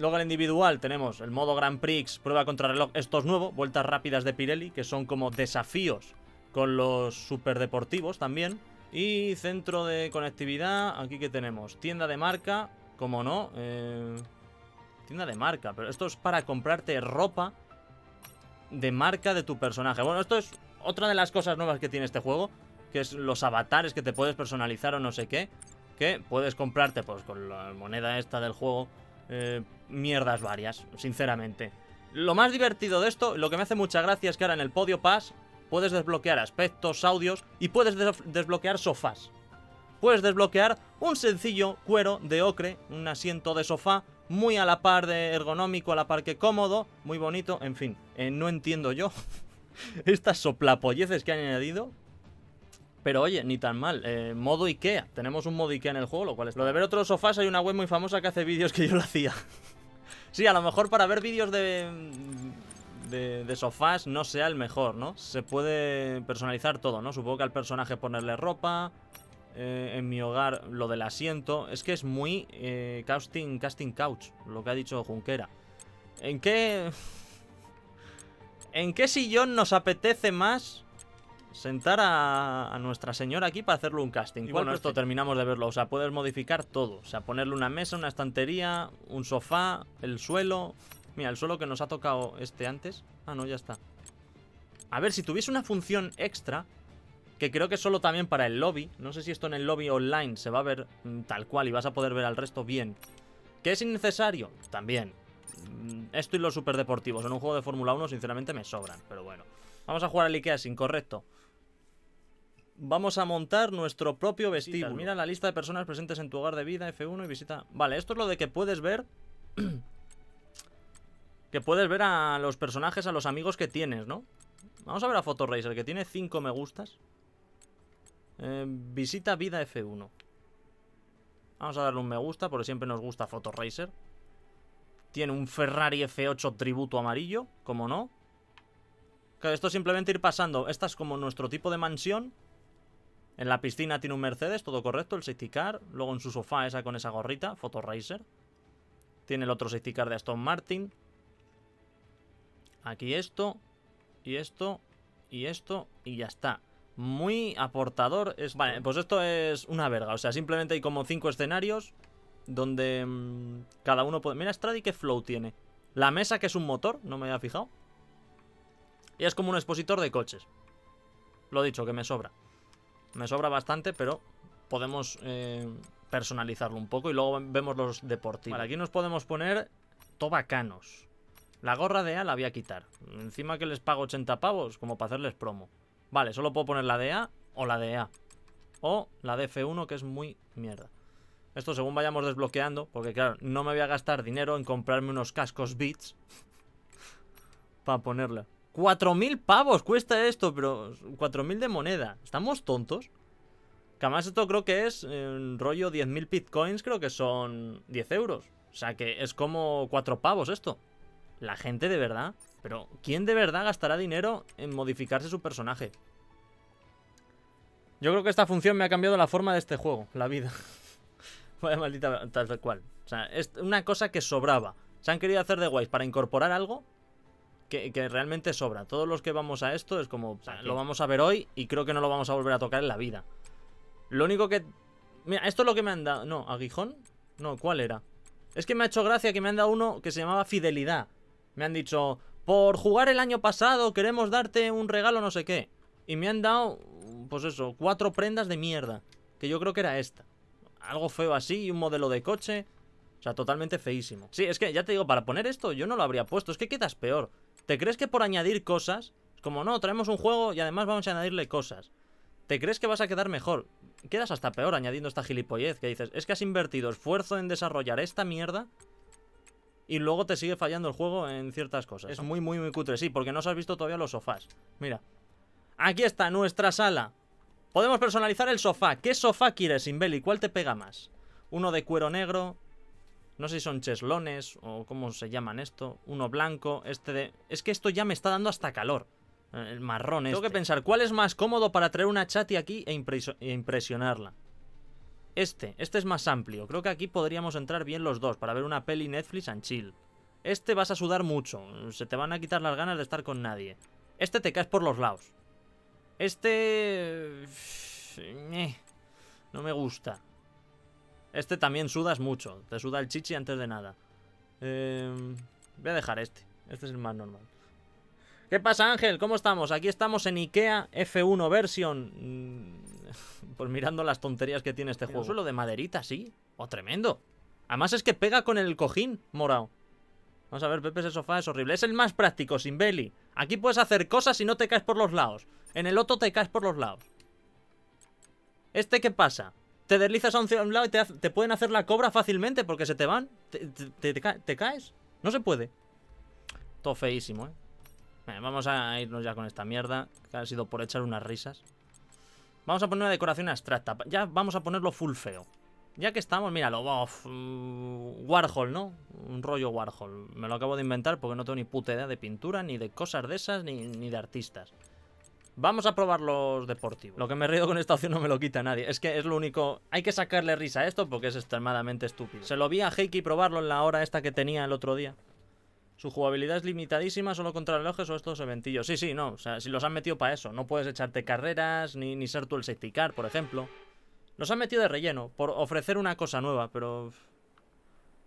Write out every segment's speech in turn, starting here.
Luego al individual tenemos el modo Grand Prix, prueba contra reloj, esto es nuevo, vueltas rápidas de Pirelli, que son como desafíos con los superdeportivos también. Y centro de conectividad, aquí que tenemos, tienda de marca, como no, eh, tienda de marca, pero esto es para comprarte ropa de marca de tu personaje. Bueno, esto es otra de las cosas nuevas que tiene este juego, que es los avatares que te puedes personalizar o no sé qué, que puedes comprarte pues con la moneda esta del juego eh, mierdas varias, sinceramente. Lo más divertido de esto, lo que me hace mucha gracia es que ahora en el Podio Pass puedes desbloquear aspectos, audios y puedes desbloquear sofás. Puedes desbloquear un sencillo cuero de ocre, un asiento de sofá, muy a la par de ergonómico, a la par que cómodo, muy bonito, en fin, eh, no entiendo yo estas soplapolleces que han añadido, pero oye, ni tan mal. Eh, modo Ikea. Tenemos un modo Ikea en el juego, lo cual es... Lo de ver otros sofás, hay una web muy famosa que hace vídeos que yo lo hacía. sí, a lo mejor para ver vídeos de... De, sofás no sea el mejor, ¿no? Se puede personalizar todo, ¿no? Supongo que al personaje ponerle ropa. Eh, en mi hogar, lo del asiento. Es que es muy eh, casting, casting couch, lo que ha dicho Junquera. ¿En qué. ¿En qué sillón nos apetece más sentar a, nuestra señora aquí para hacerle un casting. bueno, esto terminamos de verlo. O sea, puedes modificar todo. O sea, ponerle una mesa, una estantería, un sofá, el suelo. Mira, el suelo que nos ha tocado este antes. Ah, no, ya está. A ver, si tuviese una función extra, que creo que solo también para el lobby. No sé si esto en el lobby online se va a ver mm, tal cual y vas a poder ver al resto bien. ¿Que es innecesario? También. Mm, esto y los superdeportivos en un juego de Fórmula 1 sinceramente me sobran, pero bueno. Vamos a jugar al Ikea sin correcto. Vamos a montar nuestro propio vestíbulo. Mira la lista de personas presentes en tu hogar de vida, F1 y visita... Vale, esto es lo de que puedes ver... que puedes ver a los personajes, a los amigos que tienes, ¿no? Vamos a ver a Photoracer, que tiene 5 me gustas. Eh, visita vida F1. Vamos a darle un me gusta, porque siempre nos gusta Racer. Tiene un Ferrari F8 tributo amarillo, como no. esto es simplemente ir pasando. Esta es como nuestro tipo de mansión. En la piscina tiene un Mercedes, todo correcto, el safety car. Luego en su sofá esa con esa gorrita, Racer. Tiene el otro safety car de Aston Martin. Aquí esto, y esto, y esto, y ya está. Muy aportador. Es... Vale, pues esto es una verga. O sea, simplemente hay como cinco escenarios donde mm, cada uno puede... Mira Stradi qué flow tiene. La mesa que es un motor, no me había fijado. Y es como un expositor de coches. Lo dicho, que me sobra. Me sobra bastante, pero podemos eh, personalizarlo un poco y luego vemos los deportivos. Vale, aquí nos podemos poner tobacanos. La gorra de A la voy a quitar. Encima que les pago 80 pavos, como para hacerles promo. Vale, solo puedo poner la de A o la de A. O la de F1, que es muy mierda. Esto según vayamos desbloqueando, porque claro, no me voy a gastar dinero en comprarme unos cascos Beats para ponerla. 4.000 pavos cuesta esto, pero 4.000 de moneda. ¿Estamos tontos? Que además esto creo que es Un rollo 10.000 bitcoins, creo que son 10 euros. O sea que es como 4 pavos esto. La gente de verdad. Pero ¿quién de verdad gastará dinero en modificarse su personaje? Yo creo que esta función me ha cambiado la forma de este juego, la vida. Vaya maldita tal cual. O sea, es una cosa que sobraba. Se han querido hacer de guays para incorporar algo que, realmente sobra. Todos los que vamos a esto es como, lo vamos a ver hoy y creo que no lo vamos a volver a tocar en la vida. Lo único que... Mira, esto es lo que me han dado... No, aguijón. No, ¿cuál era? Es que me ha hecho gracia que me han dado uno que se llamaba Fidelidad. Me han dicho, por jugar el año pasado queremos darte un regalo no sé qué. Y me han dado, pues eso, cuatro prendas de mierda. Que yo creo que era esta. Algo feo así, un modelo de coche... O sea, totalmente feísimo. Sí, es que ya te digo, para poner esto yo no lo habría puesto. Es que quedas peor. ¿Te crees que por añadir cosas... Como no, traemos un juego y además vamos a añadirle cosas. ¿Te crees que vas a quedar mejor? Quedas hasta peor añadiendo esta gilipollez que dices, es que has invertido esfuerzo en desarrollar esta mierda y luego te sigue fallando el juego en ciertas cosas. Es muy, muy, muy cutre, sí, porque no has visto todavía los sofás. Mira, aquí está nuestra sala. Podemos personalizar el sofá. ¿Qué sofá quieres, Imbeli? ¿Cuál te pega más? Uno de cuero negro, no sé si son cheslones o cómo se llaman esto. Uno blanco, este de... Es que esto ya me está dando hasta calor. Eh, el marrón Tengo que este. pensar, ¿cuál es más cómodo para traer una chati aquí e, e impresionarla? Este, este es más amplio. Creo que aquí podríamos entrar bien los dos para ver una peli Netflix and chill. Este vas a sudar mucho, se te van a quitar las ganas de estar con nadie. Este te caes por los lados. Este... Eh, no me gusta. Este también sudas mucho. Te suda el chichi antes de nada. Em, voy a dejar este. Este es el más normal. ¿Qué pasa, Ángel? ¿Cómo estamos? Aquí estamos en IKEA F1 version. Mm, pues mirando las tonterías que tiene este juego. Suelo de maderita, sí. Oh, tremendo. Además es que pega con el cojín morado. Vamos a ver, Pepe, ese sofá es horrible. Es el más práctico, sin Belly. Aquí puedes hacer cosas y no te caes por los lados. En el otro te caes por los lados. ¿Este qué pasa? te deslizas a un, lado y te, pueden hacer la cobra fácilmente porque se te van. Te, caes. No se puede. Todo feísimo, ¿eh? vamos a irnos ya con esta mierda. Que ha sido por echar unas risas. Vamos a poner una decoración abstracta. Ya vamos a ponerlo full feo. Ya que estamos, míralo. Mm, Warhol, ¿no? Un rollo Warhol. Me lo acabo de inventar porque no tengo ni puta idea de pintura, ni de cosas de esas, ni de artistas. Vamos a probar los deportivos. Lo que me río con esta opción no me lo quita nadie. Es que es lo único... Hay que sacarle risa a esto porque es extremadamente estúpido. Se lo vi a Heiki probarlo en la hora esta que tenía el otro día. Su jugabilidad es limitadísima solo contra relojes o estos eventillos. Sí, sí, no. O sea, si los han metido para eso. No puedes echarte carreras ni, ser tú el safety car, por ejemplo. Los han metido de relleno por ofrecer una cosa nueva, pero...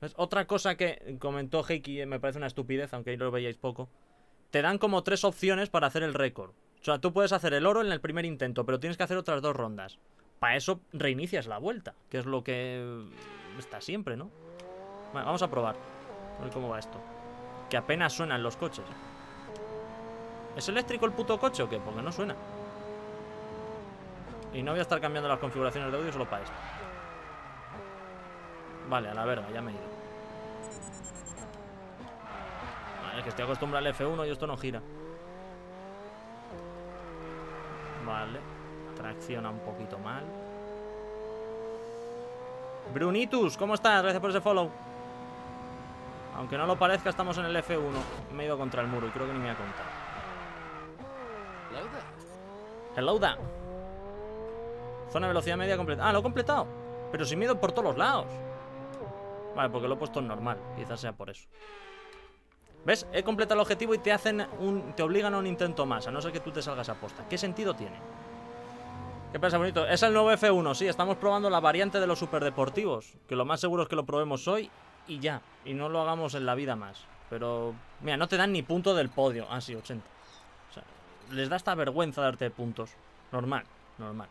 Es otra cosa que comentó Heiki, eh, me parece una estupidez, aunque lo veíais poco. Te dan como tres opciones para hacer el récord. O sea, tú puedes hacer el oro en el primer intento, pero tienes que hacer otras dos rondas. Para eso reinicias la vuelta, que es lo que está siempre, ¿no? Bueno, vamos a probar. A ver cómo va esto. Que apenas suenan los coches. ¿Es eléctrico el puto coche o qué? Porque no suena. Y no voy a estar cambiando las configuraciones de audio solo para esto. Vale, a la verga, ya me he ido. Vale, es que estoy acostumbrado al F1 y esto no gira. Vale. Eh. Tracciona un poquito mal. Brunitus, ¿cómo estás? Gracias por ese follow. Aunque no lo parezca, estamos en el F1. Me he ido contra el muro y creo que ni me ha contado. Hello there. Zona de velocidad media completa. Ah, lo he completado. Pero sin miedo por todos los lados. Vale, porque lo he puesto en normal. Quizás sea por eso. ¿Ves? He completado el objetivo y te hacen un, te obligan a un intento más, a no ser que tú te salgas a posta. ¿Qué sentido tiene? ¿Qué pasa, bonito? Es el nuevo F1, sí, estamos probando la variante de los superdeportivos. Que lo más seguro es que lo probemos hoy y ya. Y no lo hagamos en la vida más. Pero, mira, no te dan ni punto del podio. Ah, sí, 80. O sea, les da esta vergüenza darte puntos. Normal, normal.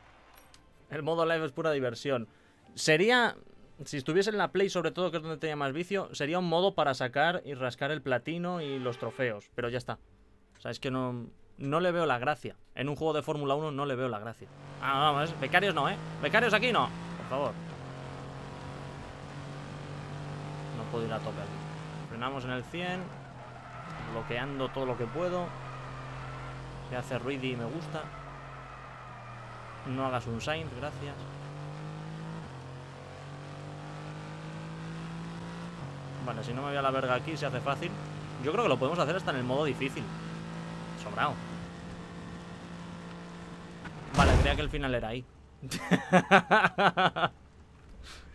El modo live es pura diversión. Sería si estuviese en la Play, sobre todo, que es donde tenía más vicio, sería un modo para sacar y rascar el platino y los trofeos. Pero ya está. O sea, es que no, no le veo la gracia. En un juego de Fórmula 1 no le veo la gracia. Ah, vamos, no, becarios no, ¿eh? Becarios aquí no. Por favor. No puedo ir a tope Frenamos en el 100. Bloqueando todo lo que puedo. Se hace ruido y me gusta. No hagas un Saint, gracias. Vale, si no me voy a la verga aquí, se hace fácil. Yo creo que lo podemos hacer hasta en el modo difícil. Sobrado. Vale, creía que el final era ahí.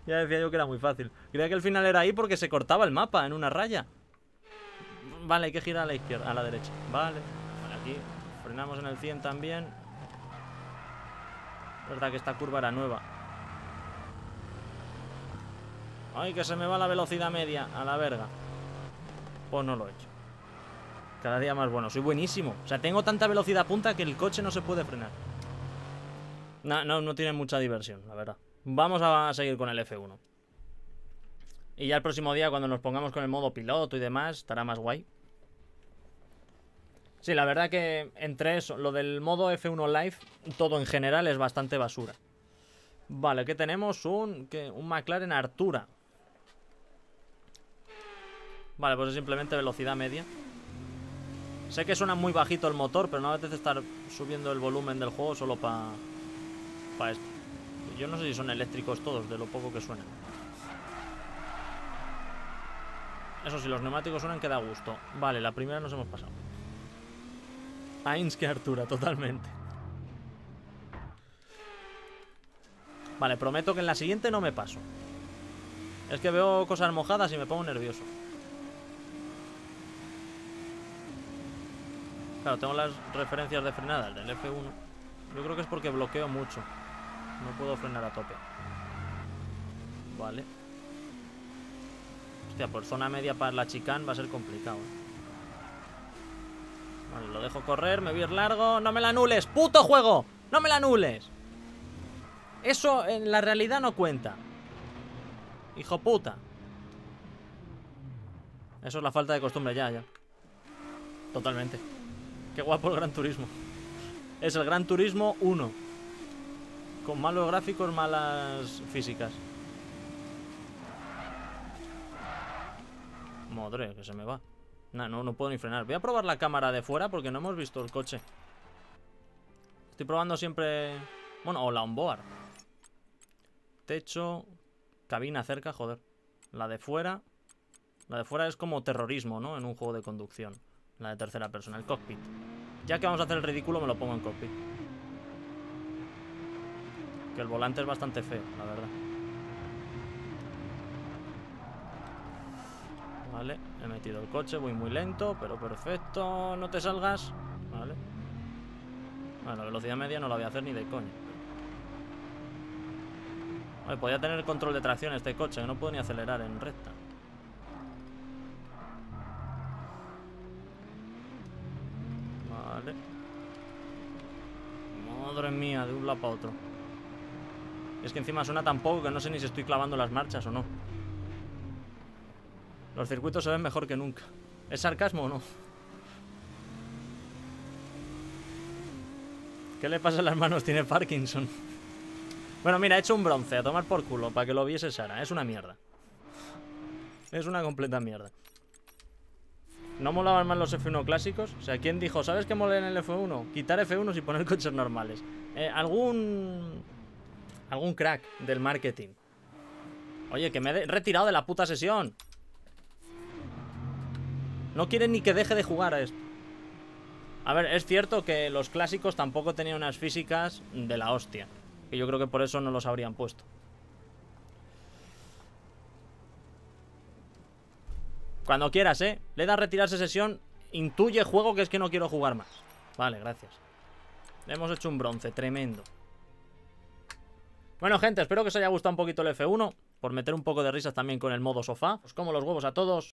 ya decía yo que era muy fácil. Creía que el final era ahí porque se cortaba el mapa en una raya. Vale, hay que girar a la izquierda, a la derecha. Vale. por aquí frenamos en el 100 también. Verdad que esta curva era nueva. Ay, que se me va la velocidad media. A la verga. Pues no lo he hecho. Cada día más bueno. Soy buenísimo. O sea, tengo tanta velocidad punta que el coche no se puede frenar. No, no, tiene mucha diversión, la verdad. Vamos a seguir con el F1. Y ya el próximo día, cuando nos pongamos con el modo piloto y demás, estará más guay. Sí, la verdad que entre eso, lo del modo F1 Live, todo en general es bastante basura. Vale, que tenemos un, un McLaren Artura. Vale, pues es simplemente velocidad media. Sé que suena muy bajito el motor, pero no me apetece estar subiendo el volumen del juego solo para esto. Yo no sé si son eléctricos todos, de lo poco que suenan. Eso sí, los neumáticos suenan que da gusto. Vale, la primera nos hemos pasado. Ains que Artura, totalmente. Vale, prometo que en la siguiente no me paso. Es que veo cosas mojadas y me pongo nervioso. Claro, tengo las referencias de frenada, del F1. Yo creo que es porque bloqueo mucho. No puedo frenar a tope. Vale. Hostia, por zona media para la chicán va a ser complicado. ¿eh? Vale, lo dejo correr, me voy a ir largo. ¡No me la anules, puto juego! ¡No me la anules! Eso en la realidad no cuenta. Hijo puta. Eso es la falta de costumbre, ya, ya. Totalmente. Qué guapo el Gran Turismo. Es el Gran Turismo 1. Con malos gráficos, malas físicas. Madre, que se me va. no, no puedo ni frenar. Voy a probar la cámara de fuera porque no hemos visto el coche. Estoy probando siempre... Bueno, o la onboard. Techo, cabina cerca, joder. La de fuera... La de fuera es como terrorismo, ¿no? En un juego de conducción. La de tercera persona, el cockpit. Ya que vamos a hacer el ridículo, me lo pongo en cockpit. Que el volante es bastante feo, la verdad. Vale, he metido el coche, voy muy lento, pero perfecto. No te salgas. Vale. Bueno, la velocidad media no la voy a hacer ni de coño Vale, podía tener control de tracción este coche, no puedo ni acelerar en recta. Madre mía, de un lado para otro. Es que encima suena tan poco que no sé ni si estoy clavando las marchas o no. Los circuitos se ven mejor que nunca. ¿Es sarcasmo o no? ¿Qué le pasa a las manos? Tiene Parkinson. Bueno, mira, he hecho un bronce, a tomar por culo, para que lo viese Sara. Es una mierda. Es una completa mierda. ¿No molaban más los F1 clásicos? O sea, ¿quién dijo, ¿sabes qué mola en el F1? Quitar F1s y poner coches normales. Eh, algún. algún crack del marketing. Oye, que me he retirado de la puta sesión. No quiere ni que deje de jugar a esto. A ver, es cierto que los clásicos tampoco tenían unas físicas de la hostia. Que yo creo que por eso no los habrían puesto. Cuando quieras, ¿eh? Le da retirarse sesión. Intuye juego que es que no quiero jugar más. Vale, gracias. Le hemos hecho un bronce, tremendo. Bueno, gente, espero que os haya gustado un poquito el F1. Por meter un poco de risas también con el modo sofá. Os como los huevos a todos.